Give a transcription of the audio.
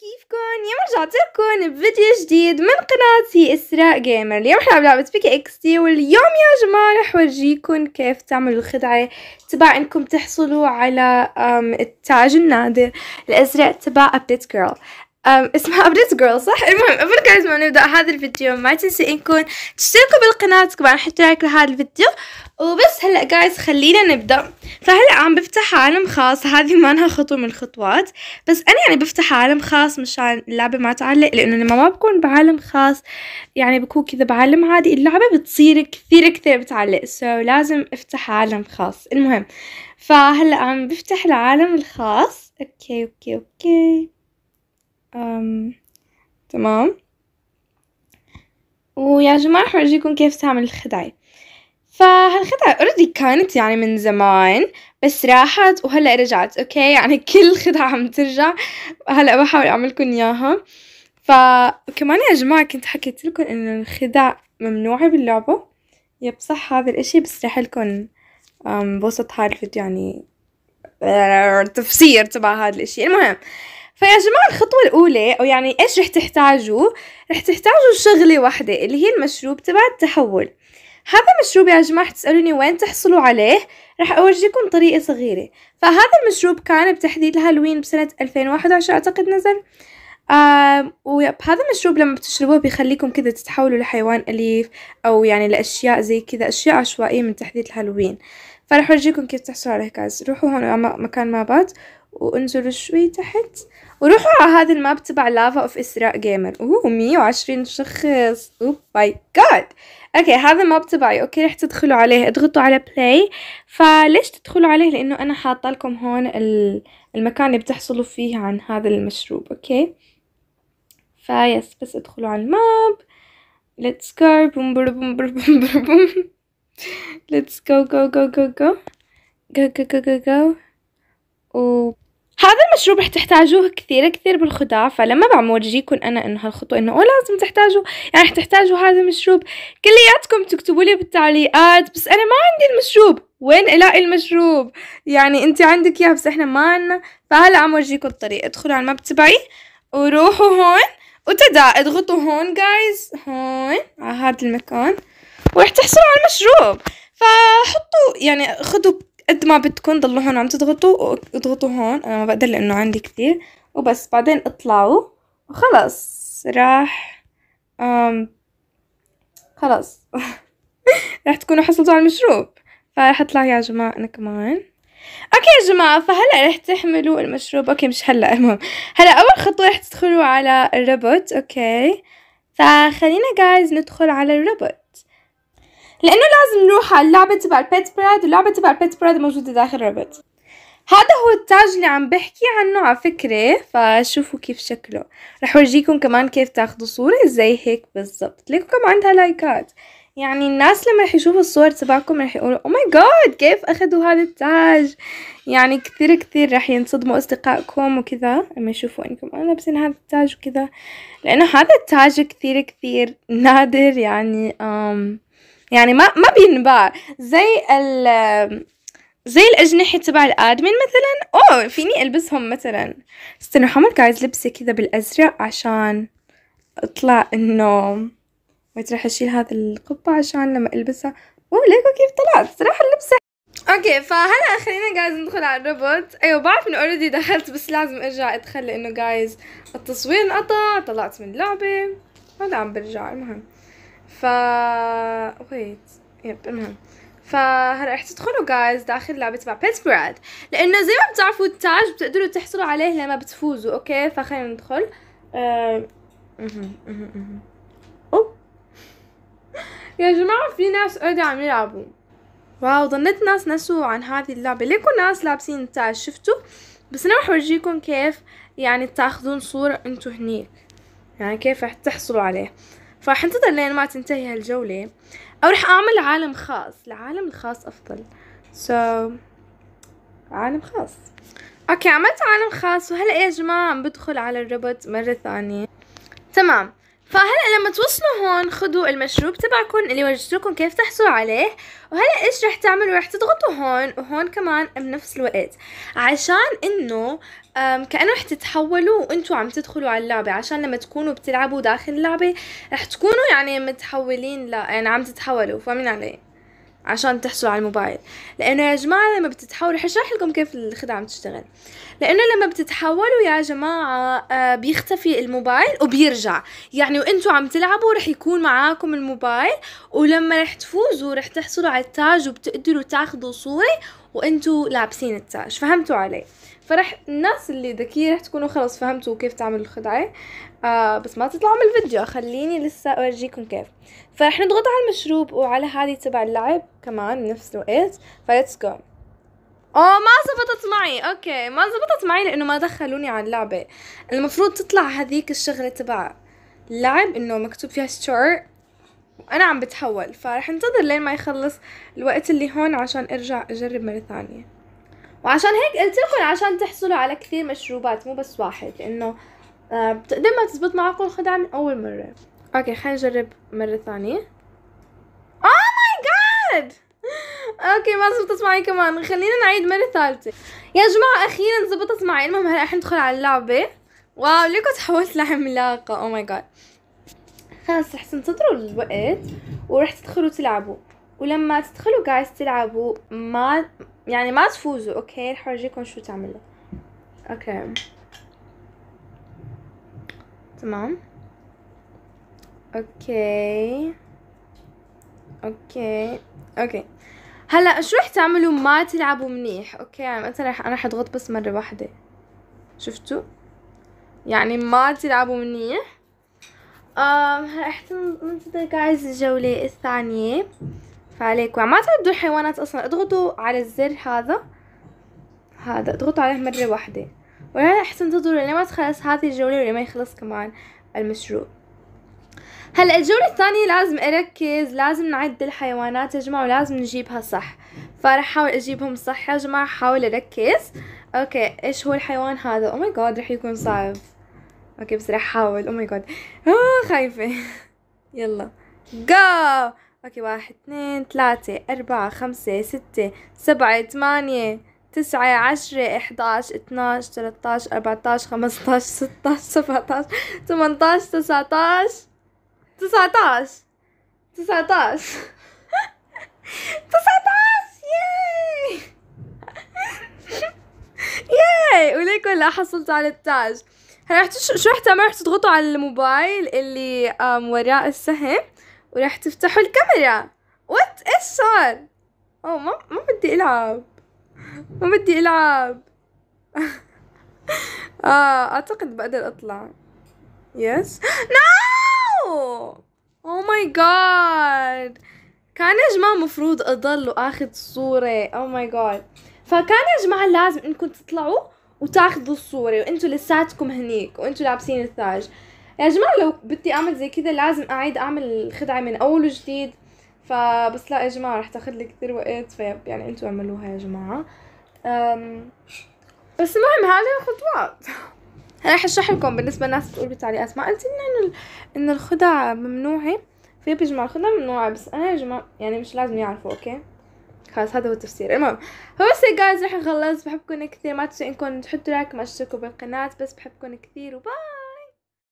كيفكن؟ اليوم رجعت لكم بفيديو جديد من قناتي اسراء جيمر اليوم رح نلعب لعبه بيكي اكس تي واليوم يا جماعه رح ورجيكم كيف تعملوا الخدعه تبع انكم تحصلوا على التاج النادر الازرق تبع ابديت جيرل أم اسمها ابديت جيرل صح المهم قبل جايز ما نبدا هذا الفيديو ما تنسي انكم تشتركوا بالقناه طبعا حطوا لايك لهذا الفيديو وبس هلا جايز خلينا نبدا فهلا عم بفتح عالم خاص هذه ما لها خطوه من الخطوات بس انا يعني بفتح عالم خاص مشان اللعبه ما تعلق لانه لما ما بكون بعالم خاص يعني بكون كذا بعالم عادي اللعبه بتصير كثير كثير بتعلق سو so, لازم افتح عالم خاص المهم فهلا عم بفتح العالم الخاص اوكي اوكي اوكي تمام ويا جماعة أورجيكم كيف تعمل الخدعة فهالخدعة اوريدي كانت يعني من زمان بس راحت وهلا رجعت اوكي يعني كل خدعة عم ترجع هلا بحاول اعملكم اياها فكمان يا جماعة كنت حكيت لكم انه الخدع ممنوعة باللعبة يب صح هذا الاشي بس رح لكم بوسط هذا الفيديو يعني تفسير تبع هذا الاشي المهم فيا جماعة الخطوة الأولى أو يعني إيش رح تحتاجوا؟ رح تحتاجوا شغلة واحدة اللي هي المشروب تبع التحول هذا المشروب يا جماعة تسألوني وين تحصلوا عليه رح أورجيكم طريقة صغيرة فهذا المشروب كان بتحديد الهالوين بسنة وعشرة أعتقد نزل آه هذا المشروب لما بتشربوه بيخليكم كذا تتحولوا لحيوان أليف أو يعني لأشياء زي كذا أشياء عشوائية من تحديد الهالوين فرح أورجيكم كيف تحصلوا عليه كاز روحوا هون مكان ما بات وانزلوا شوي تحت وروحوا على هذا الماب تبع لافا اوف اسراء جيمر اوه 120 شخص اوه ماي جاد اوكي هذا الماب تبعي اوكي رح تدخلوا عليه اضغطوا على بلاي فليش تدخلوا عليه لانه انا حاطه لكم هون المكان اللي بتحصلوا فيه عن هذا المشروب اوكي فايس بس ادخلوا على الماب ليتس جو بوم بوم بوم بوم ليتس جو جو جو جو جو جو جو جو جو جو هذا المشروب رح تحتاجوه كثير كثير بالخدع فلما بعمل ورجيكم انا انه هالخطوة انه لازم تحتاجوا يعني رح تحتاجوا هذا المشروب كلياتكم تكتبوا لي بالتعليقات بس انا ما عندي المشروب وين الاقي المشروب يعني انت عندك اياه بس احنا ما عنا فهلا عم ورجيكم الطريق ادخلوا على الماب تبعي وروحوا هون وتدا اضغطوا هون جايز هون على هذا المكان ورح تحصلوا على المشروب فحطوا يعني خذوا قد ما بدكم ضلوا هون عم تضغطوا اضغطوا هون انا ما بقدر لانه عندي كثير وبس بعدين اطلعوا وخلص راح أم خلص راح تكونوا حصلتوا على المشروب فراح اطلع يا جماعة انا كمان اوكي يا جماعة فهلا رح تحملوا المشروب اوكي مش هلا المهم هلا اول خطوة رح تدخلوا على الروبوت اوكي فخلينا جايز ندخل على الروبوت لانه لازم نروح على اللعبه تبع البيت براد واللعبه تبع البيت براد موجوده داخل ربط هذا هو التاج اللي عم بحكي عنه على فكرة فشوفوا كيف شكله رح ورجيكم كمان كيف تاخدوا صورة زي هيك بالضبط ليكو كمان عندها لايكات يعني الناس لما رح يشوفوا الصور تبعكم رح يقولوا او ماي جاد كيف اخذوا هذا التاج يعني كثير كثير رح ينصدموا اصدقائكم وكذا لما يشوفوا انكم انا لابسين هذا التاج وكذا لانه هذا التاج كثير كثير نادر يعني أمم يعني ما ما بينباع زي ال زي الأجنحة تبع الآدمين مثلا أوه فيني ألبسهم مثلا استنى حمل قاعد لبسة كذا بالأزرق عشان أطلع إنه وقت راح أشيل هذا القبعة عشان لما ألبسها أوه ليكو كيف طلعت صراحة اللبسة اوكي فهلا خلينا جايز ندخل على الروبوت ايوه بعرف انه اوريدي دخلت بس لازم ارجع ادخل لانه جايز التصوير انقطع طلعت من اللعبه هلا عم برجع المهم ف ويت يب المهم فهلا رح تدخلوا جايز داخل لعبه تبع براد لانه زي ما بتعرفوا التاج بتقدروا تحصلوا عليه لما بتفوزوا اوكي فخلينا ندخل mm-hmm, mm-hmm, mm-hmm. يا جماعة في ناس قاعدة عم يلعبوا واو ظنيت ناس نسوا عن هذه اللعبة ليكو ناس لابسين التاج شفتوا بس انا رح اورجيكم كيف يعني تاخذون صورة انتو هنيك يعني كيف رح تحصلوا عليه فحنتظر لين ما تنتهي هالجولة أو رح أعمل عالم خاص العالم الخاص أفضل سو so عالم خاص اوكي عملت عالم خاص وهلا يا جماعة عم بدخل على الروبوت مرة ثانية تمام فهلا لما توصلوا هون خدوا المشروب تبعكم اللي ورجتلكم كيف تحصلوا عليه وهلا ايش رح تعملوا رح تضغطوا هون وهون كمان بنفس الوقت عشان انه كانه رح تتحولوا وانتوا عم تدخلوا على اللعبه عشان لما تكونوا بتلعبوا داخل اللعبه رح تكونوا يعني متحولين لا يعني عم تتحولوا فاهمين علي عشان تحصلوا على الموبايل لانه يا جماعه لما بتتحولوا حشرح لكم كيف الخدعه عم تشتغل لانه لما بتتحولوا يا جماعه آه، بيختفي الموبايل وبيرجع يعني وانتم عم تلعبوا رح يكون معاكم الموبايل ولما رح تفوزوا رح تحصلوا على التاج وبتقدروا تاخذوا صوره وانتوا لابسين التاج فهمتوا عليه فرح الناس اللي ذكيه رح تكونوا خلص فهمتوا كيف تعملوا الخدعه آه بس ما تطلعوا من الفيديو خليني لسه اورجيكم كيف فرح نضغط على المشروب وعلى هذه تبع اللعب كمان بنفس الوقت فليتس جو اوه ما زبطت معي اوكي ما زبطت معي لانه ما دخلوني على اللعبه المفروض تطلع هذيك الشغله تبع اللعب انه مكتوب فيها ستور وانا عم بتحول فرح انتظر لين ما يخلص الوقت اللي هون عشان ارجع اجرب مرة ثانية وعشان هيك قلت لكم عشان تحصلوا على كثير مشروبات مو بس واحد لانه آه، بتقدر ما تزبط معكم الخدعة من اول مرة اوكي خلينا نجرب مرة ثانية اوه ماي جاد اوكي ما زبطت معي كمان خلينا نعيد مرة ثالثة يا جماعة اخيرا زبطت معي المهم هلا رح ندخل على اللعبة واو ليكو تحولت لعملاقة اوه ماي جاد خلاص رح تنتظروا الوقت ورح تدخلوا تلعبوا ولما تدخلوا جايز تلعبوا ما يعني ما تفوزوا اوكي رح اورجيكم شو تعملوا اوكي تمام اوكي اوكي اوكي هلا شو رح تعملوا ما تلعبوا منيح اوكي يعني مثلا رح انا حضغط بس مره واحده شفتوا يعني ما تلعبوا منيح راح ننطلق عايز الجولة الثانية فعليكم ما تعدوا الحيوانات اصلا اضغطوا على الزر هذا هذا اضغطوا عليه مرة واحدة وهنا رح تنتظروا لما تخلص هذه الجولة ولما يخلص كمان المشروع هلا الجولة الثانية لازم اركز لازم نعد الحيوانات يا جماعة ولازم نجيبها صح فرح احاول اجيبهم صح يا جماعة حاول اركز اوكي ايش هو الحيوان هذا او ماي جاد رح يكون صعب اوكي بس راح احاول او ماي جاد اه خايفه يلا جو اوكي واحد اثنين ثلاثة أربعة خمسة ستة سبعة ثمانية تسعة عشرة احداش اتناش تلتاش اربعتاش خمستاش ستاش سبعتاش عشر تسعتاش تسعتاش تسعتاش تسعتاش ياي ياي وليكن لا حصلت على التاج رح تش... شو رح تعملوا رح تضغطوا على الموبايل اللي وراء السهم ورح تفتحوا الكاميرا وات ايش صار او ما ما بدي العب ما بدي العب آه اعتقد بقدر اطلع يس نو او ماي جاد كان يا جماعة مفروض اضل واخذ صورة او ماي جاد فكان يا جماعة لازم انكم تطلعوا وتاخذوا الصورة وانتوا لساتكم هنيك وانتوا لابسين الثاج يا جماعة لو بدي اعمل زي كذا لازم اعيد اعمل الخدعة من اول وجديد فبس لا يا جماعة رح تاخذ لي كثير وقت فيب يعني انتوا اعملوها يا جماعة أم بس المهم هذه الخطوات انا رح اشرح لكم بالنسبة للناس بتقول بالتعليقات ما قلت لنا انه الخدع ممنوعة فيب يا جماعة الخدع ممنوعة بس انا يا جماعة يعني مش لازم يعرفوا اوكي خلاص هذا هو التفسير المهم هو سي جايز رح نخلص بحبكم كثير ما تنسوا انكم تحطوا لايك ما تشتركوا بالقناة بس بحبكم كثير وباي